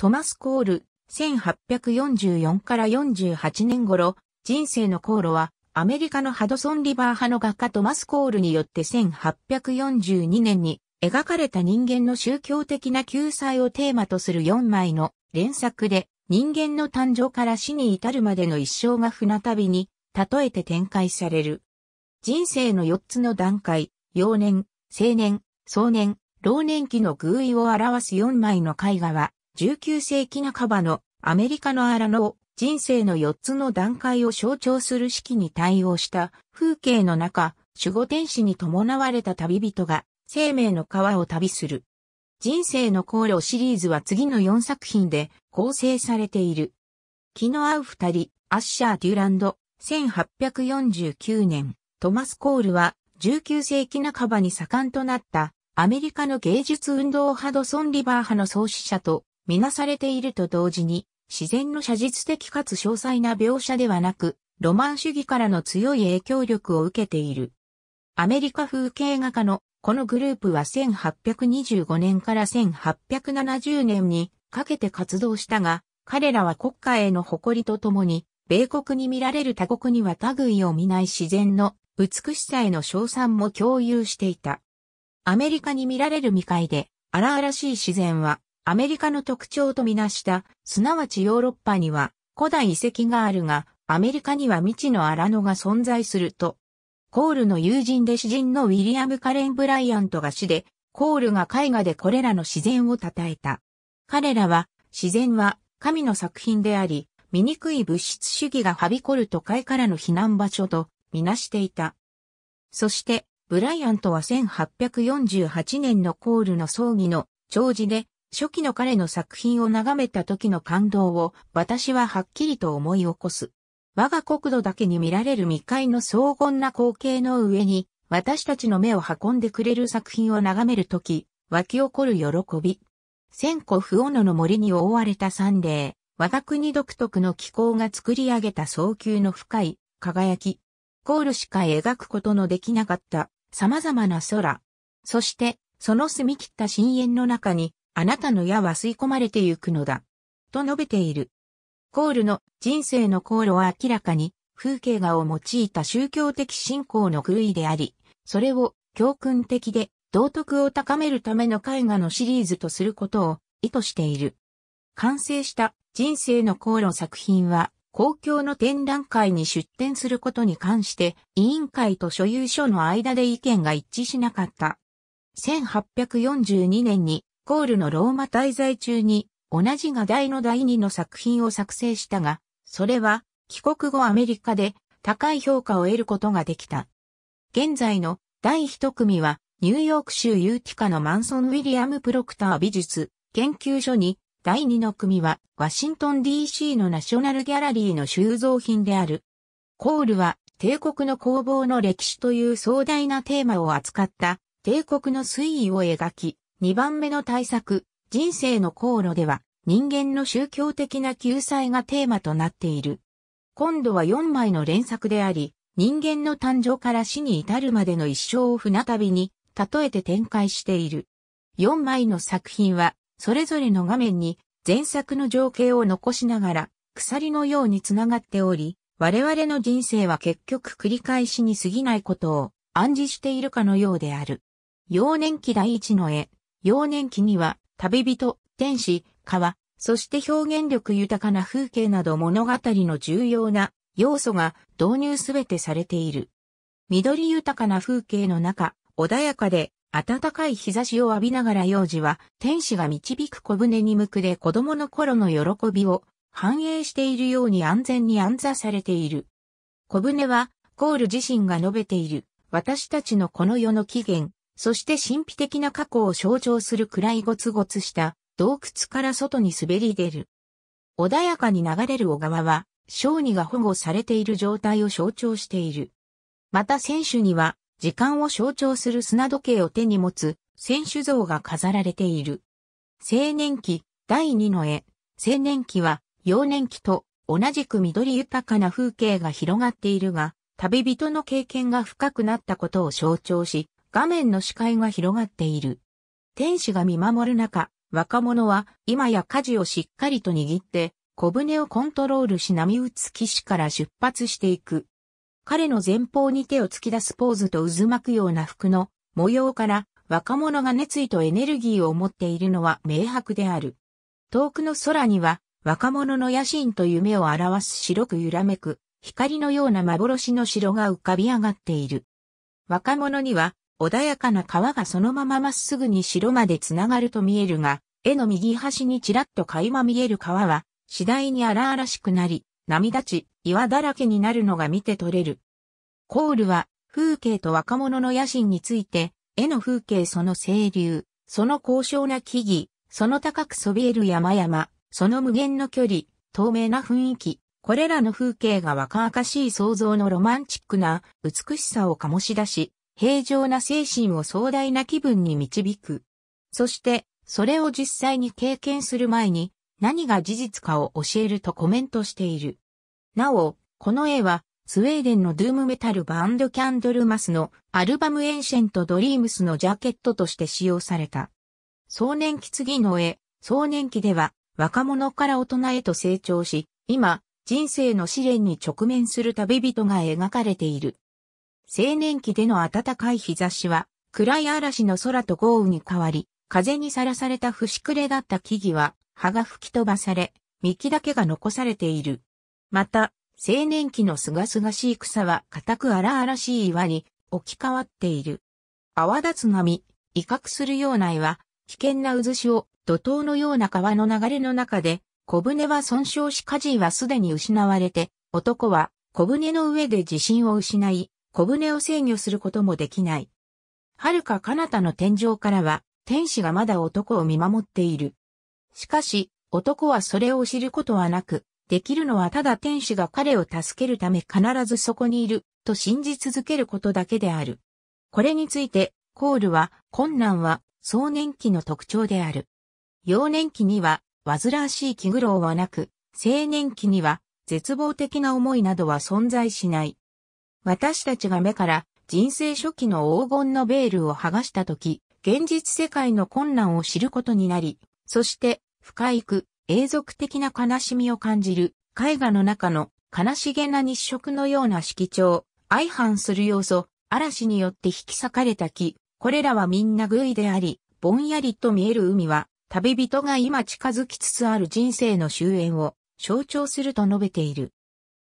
トマス・コール、1844から48年頃、人生の航路は、アメリカのハドソン・リバー派の画家トマス・コールによって1842年に描かれた人間の宗教的な救済をテーマとする4枚の連作で人間の誕生から死に至るまでの一生が船旅に例えて展開される。人生の4つの段階、幼年、青年、壮年、老年期の偶意を表す4枚の絵画は19世紀半ばのアメリカのアラを、人生の4つの段階を象徴する式に対応した風景の中、守護天使に伴われた旅人が生命の川を旅する。人生の航路シリーズは次の4作品で構成されている。気の合う二人、アッシャー・デュランド、1849年、トマス・コールは19世紀半ばに盛んとなったアメリカの芸術運動派ドソン・リバー派の創始者とみなされていると同時に、自然の写実的かつ詳細な描写ではなく、ロマン主義からの強い影響力を受けている。アメリカ風景画家のこのグループは1825年から1870年にかけて活動したが、彼らは国家への誇りとともに、米国に見られる他国には類を見ない自然の美しさへの称賛も共有していた。アメリカに見られる未開で、荒々しい自然はアメリカの特徴とみなした、すなわちヨーロッパには古代遺跡があるが、アメリカには未知の荒野が存在すると。コールの友人で詩人のウィリアム・カレン・ブライアントが詩で、コールが絵画でこれらの自然を称えた。彼らは、自然は神の作品であり、醜い物質主義がはびこる都会からの避難場所とみなしていた。そして、ブライアントは1848年のコールの葬儀の弔辞で、初期の彼の作品を眺めた時の感動を私ははっきりと思い起こす。我が国土だけに見られる未開の荘厳な光景の上に、私たちの目を運んでくれる作品を眺めるとき、湧き起こる喜び。千古不斧の森に覆われた三例、我が国独特の気候が作り上げた早急の深い輝き。ゴールしか描くことのできなかった様々な空。そして、その澄み切った深淵の中にあなたの矢は吸い込まれてゆくのだ。と述べている。コールの人生の航路は明らかに風景画を用いた宗教的信仰の狂いであり、それを教訓的で道徳を高めるための絵画のシリーズとすることを意図している。完成した人生の航路作品は公共の展覧会に出展することに関して委員会と所有所の間で意見が一致しなかった。1842年にコールのローマ滞在中に同じ画題の第二の作品を作成したが、それは帰国後アメリカで高い評価を得ることができた。現在の第一組はニューヨーク州ユーティカのマンソン・ウィリアム・プロクター美術研究所に第二の組はワシントン DC のナショナルギャラリーの収蔵品である。コールは帝国の工房の歴史という壮大なテーマを扱った帝国の推移を描き、2番目の対策、人生の航路では、人間の宗教的な救済がテーマとなっている。今度は4枚の連作であり、人間の誕生から死に至るまでの一生を船旅に、例えて展開している。4枚の作品は、それぞれの画面に前作の情景を残しながら、鎖のようにつながっており、我々の人生は結局繰り返しに過ぎないことを暗示しているかのようである。幼年期第一の絵、幼年期には、旅人、天使、川、そして表現力豊かな風景など物語の重要な要素が導入すべてされている。緑豊かな風景の中、穏やかで暖かい日差しを浴びながら幼児は天使が導く小舟に向くで子供の頃の喜びを反映しているように安全に安座されている。小舟はコール自身が述べている私たちのこの世の起源、そして神秘的な過去を象徴する暗いゴツゴツした洞窟から外に滑り出る。穏やかに流れる小川は、小児が保護されている状態を象徴している。また選手には、時間を象徴する砂時計を手に持つ選手像が飾られている。青年期第2の絵、青年期は幼年期と同じく緑豊かな風景が広がっているが、旅人の経験が深くなったことを象徴し、画面の視界が広がっている。天使が見守る中、若者は今や舵をしっかりと握って、小舟をコントロールし波打つ岸から出発していく。彼の前方に手を突き出すポーズと渦巻くような服の模様から若者が熱意とエネルギーを持っているのは明白である。遠くの空には若者の野心と夢を表す白く揺らめく光のような幻の城が浮かび上がっている。若者には穏やかな川がそのまままっすぐに城まで繋がると見えるが、絵の右端にちらっと垣間見える川は、次第に荒々しくなり、波立ち、岩だらけになるのが見て取れる。コールは、風景と若者の野心について、絵の風景その清流、その高尚な木々、その高くそびえる山々、その無限の距離、透明な雰囲気、これらの風景が若々しい想像のロマンチックな美しさを醸し出し、平常な精神を壮大な気分に導く。そして、それを実際に経験する前に何が事実かを教えるとコメントしている。なお、この絵は、スウェーデンのドゥームメタルバンドキャンドルマスのアルバムエンシェントドリームスのジャケットとして使用された。壮年期次の絵、壮年期では若者から大人へと成長し、今、人生の試練に直面する旅人が描かれている。青年期での暖かい日差しは、暗い嵐の空と豪雨に変わり、風にさらされた節暮れだった木々は、葉が吹き飛ばされ、幹だけが残されている。また、青年期のすがすがしい草は固く荒々しい岩に置き換わっている。泡立つ波、威嚇するような岩、危険な渦潮、怒涛のような川の流れの中で、小舟は損傷し火事はすでに失われて、男は小舟の上で自信を失い、小舟を制御することもできない。遥か彼方の天井からは、天使がまだ男を見守っている。しかし、男はそれを知ることはなく、できるのはただ天使が彼を助けるため必ずそこにいる、と信じ続けることだけである。これについて、コールは、困難は、壮年期の特徴である。幼年期には、煩わしい気苦労はなく、青年期には、絶望的な思いなどは存在しない。私たちが目から人生初期の黄金のベールを剥がした時、現実世界の困難を知ることになり、そして深いく永続的な悲しみを感じる絵画の中の悲しげな日食のような色調、相反する要素、嵐によって引き裂かれた木、これらはみんな偶意であり、ぼんやりと見える海は、旅人が今近づきつつある人生の終焉を象徴すると述べている。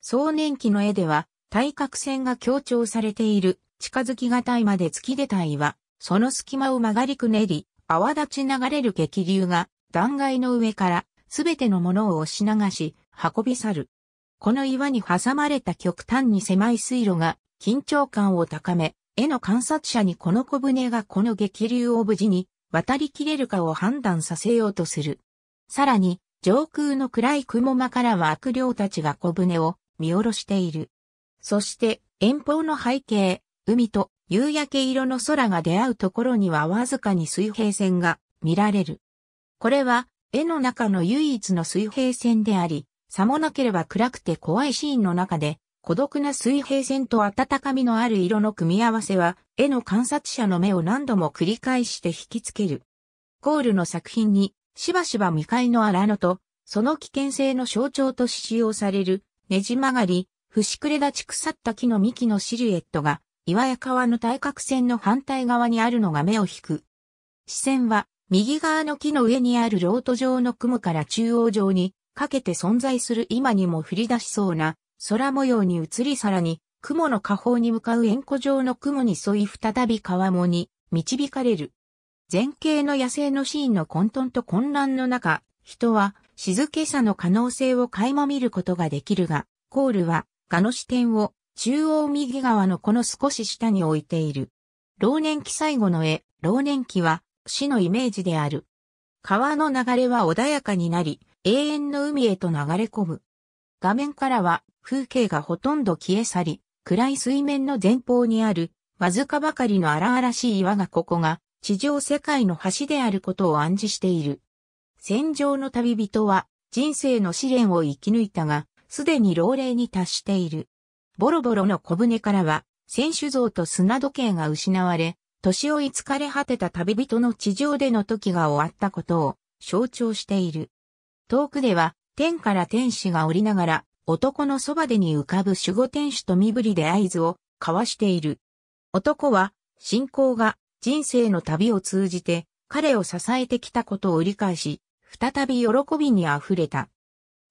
壮年期の絵では、対角線が強調されている近づきがたいまで突き出た岩。は、その隙間を曲がりくねり、泡立ち流れる激流が断崖の上からすべてのものを押し流し、運び去る。この岩に挟まれた極端に狭い水路が緊張感を高め、絵の観察者にこの小舟がこの激流を無事に渡りきれるかを判断させようとする。さらに、上空の暗い雲間からは悪霊たちが小舟を見下ろしている。そして遠方の背景、海と夕焼け色の空が出会うところにはわずかに水平線が見られる。これは絵の中の唯一の水平線であり、さもなければ暗くて怖いシーンの中で、孤独な水平線と温かみのある色の組み合わせは、絵の観察者の目を何度も繰り返して引きつける。コールの作品に、しばしば未開の荒野と、その危険性の象徴と使用される、ねじ曲がり、節暮れ立ち腐った木の幹のシルエットが、岩や川の対角線の反対側にあるのが目を引く。視線は、右側の木の上にあるロート状の雲から中央上にかけて存在する今にも降り出しそうな空模様に移りさらに雲の下方に向かう円弧状の雲に沿い再び川面に導かれる。前景の野生のシーンの混沌と混乱の中、人は静けさの可能性を垣間見ることができるが、コールは画の視点を中央右側のこの少し下に置いている。老年期最後の絵、老年期は死のイメージである。川の流れは穏やかになり、永遠の海へと流れ込む。画面からは風景がほとんど消え去り、暗い水面の前方にある、わずかばかりの荒々しい岩がここが、地上世界の橋であることを暗示している。戦場の旅人は、人生の試練を生き抜いたが、すでに老齢に達している。ボロボロの小舟からは、選手像と砂時計が失われ、年老い疲れ果てた旅人の地上での時が終わったことを象徴している。遠くでは、天から天使が降りながら、男のそばでに浮かぶ守護天使と身振りで合図を交わしている。男は、信仰が人生の旅を通じて彼を支えてきたことを理解し、再び喜びに溢れた。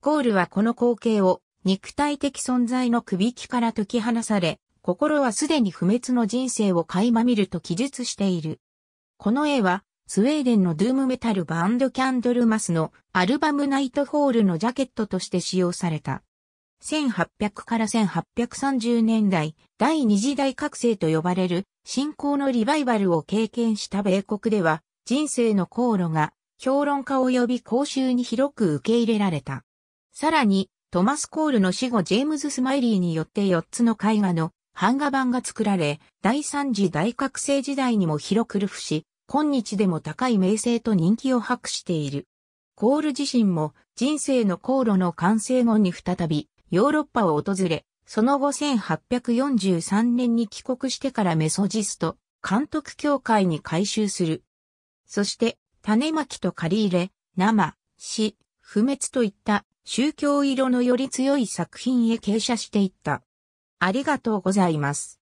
コールはこの光景を肉体的存在の首輝から解き放され、心はすでに不滅の人生を垣間見ると記述している。この絵は、スウェーデンのドゥームメタルバンドキャンドルマスのアルバムナイトホールのジャケットとして使用された。1800から1830年代、第二次大覚醒と呼ばれる信仰のリバイバルを経験した米国では、人生の航路が評論家及び公衆に広く受け入れられた。さらに、トマス・コールの死後ジェームズ・スマイリーによって4つの絵画の版画版が作られ、第三次大覚醒時代にも広くるふし、今日でも高い名声と人気を博している。コール自身も人生の航路の完成後に再びヨーロッパを訪れ、その後1843年に帰国してからメソジスト、監督協会に改修する。そして、種まきと借り入れ、生、死、不滅といった宗教色のより強い作品へ傾斜していった。ありがとうございます。